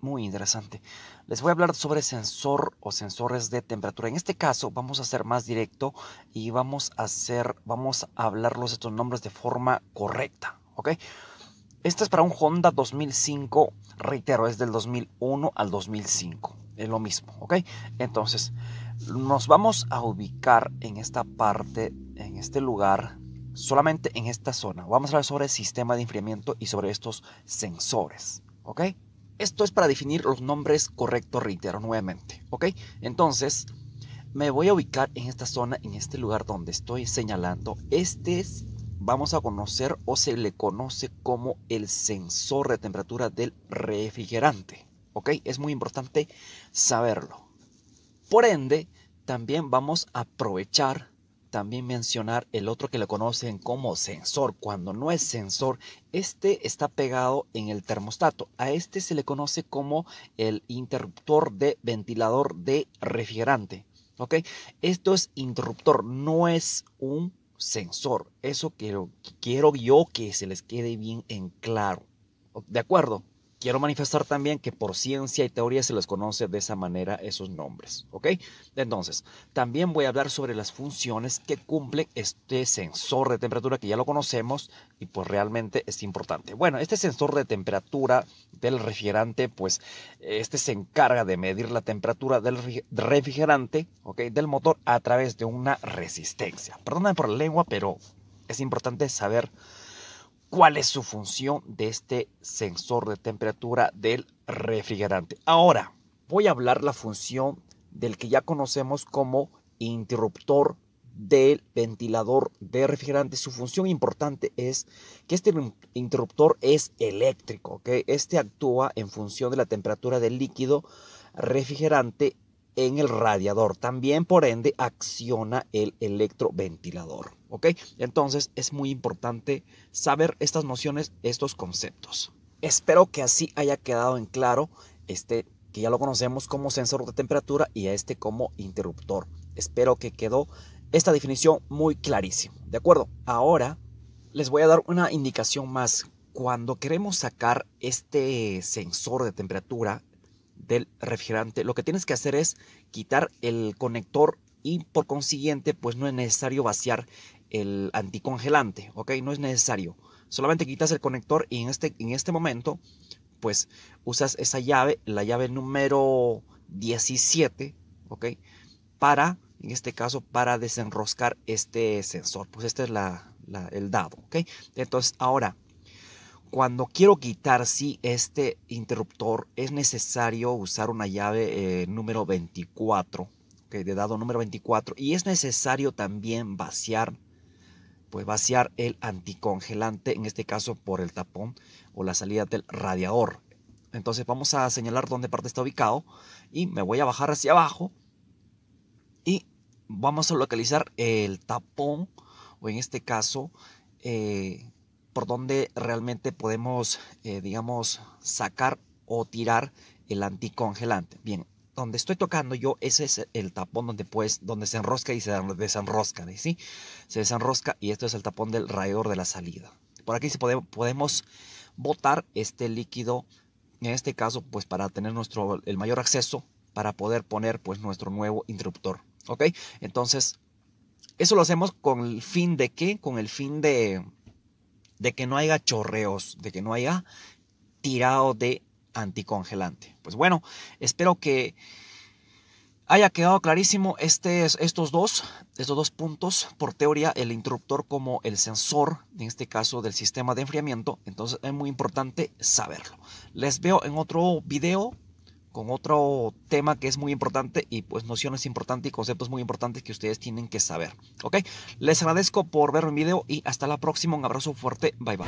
muy interesante. Les voy a hablar sobre sensor o sensores de temperatura. En este caso vamos a ser más directo y vamos a hacer, vamos a hablarlos estos nombres de forma correcta, ¿ok? Este es para un Honda 2005, reitero, es del 2001 al 2005, es lo mismo, ¿ok? Entonces, nos vamos a ubicar en esta parte, en este lugar solamente en esta zona. Vamos a hablar sobre el sistema de enfriamiento y sobre estos sensores. ¿Ok? Esto es para definir los nombres correctos, reitero nuevamente, ¿ok? Entonces, me voy a ubicar en esta zona, en este lugar donde estoy señalando. Este es, vamos a conocer o se le conoce como el sensor de temperatura del refrigerante, ¿ok? Es muy importante saberlo. Por ende, también vamos a aprovechar también mencionar el otro que le conocen como sensor. Cuando no es sensor, este está pegado en el termostato. A este se le conoce como el interruptor de ventilador de refrigerante. ¿Ok? Esto es interruptor, no es un sensor. Eso quiero, quiero yo que se les quede bien en claro. ¿De acuerdo? quiero manifestar también que por ciencia y teoría se les conoce de esa manera esos nombres, ¿ok? Entonces, también voy a hablar sobre las funciones que cumple este sensor de temperatura que ya lo conocemos y pues realmente es importante. Bueno, este sensor de temperatura del refrigerante, pues este se encarga de medir la temperatura del refrigerante, ¿ok? Del motor a través de una resistencia. Perdóname por la lengua, pero es importante saber cuál es su función de este sensor de temperatura del refrigerante. Ahora, voy a hablar la función del que ya conocemos como interruptor del ventilador de refrigerante. Su función importante es que este interruptor es eléctrico, que este actúa en función de la temperatura del líquido refrigerante en el radiador. También, por ende, acciona el electroventilador. ¿Ok? Entonces es muy importante saber estas nociones, estos conceptos. Espero que así haya quedado en claro este que ya lo conocemos como sensor de temperatura y a este como interruptor. Espero que quedó esta definición muy clarísima. ¿De acuerdo? Ahora les voy a dar una indicación más. Cuando queremos sacar este sensor de temperatura, del refrigerante. Lo que tienes que hacer es quitar el conector y por consiguiente pues no es necesario vaciar el anticongelante, ¿ok? No es necesario. Solamente quitas el conector y en este, en este momento pues usas esa llave, la llave número 17, ¿ok? Para, en este caso, para desenroscar este sensor. Pues este es la, el dado, ¿ok? Entonces ahora cuando quiero quitar sí, este interruptor es necesario usar una llave eh, número 24, que de dado número 24, y es necesario también vaciar, pues vaciar el anticongelante, en este caso por el tapón o la salida del radiador. Entonces vamos a señalar dónde parte está ubicado y me voy a bajar hacia abajo y vamos a localizar el tapón o en este caso eh, por donde realmente podemos, eh, digamos, sacar o tirar el anticongelante. Bien, donde estoy tocando yo, ese es el tapón donde pues, donde se enrosca y se desenrosca, ¿sí? Se desenrosca y esto es el tapón del radiador de la salida. Por aquí se podemos botar este líquido, en este caso, pues para tener nuestro, el mayor acceso para poder poner pues nuestro nuevo interruptor, ¿ok? Entonces, eso lo hacemos con el fin de qué? Con el fin de de que no haya chorreos, de que no haya tirado de anticongelante. Pues bueno, espero que haya quedado clarísimo este, estos, dos, estos dos puntos. Por teoría, el interruptor como el sensor, en este caso del sistema de enfriamiento. Entonces es muy importante saberlo. Les veo en otro video con otro tema que es muy importante y pues nociones importantes y conceptos muy importantes que ustedes tienen que saber. ¿Ok? Les agradezco por ver el video y hasta la próxima. Un abrazo fuerte. Bye bye.